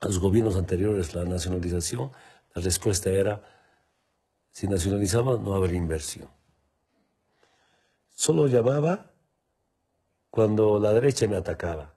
a los gobiernos anteriores la nacionalización, la respuesta era, si nacionalizamos no habrá inversión. Solo llamaba cuando la derecha me atacaba.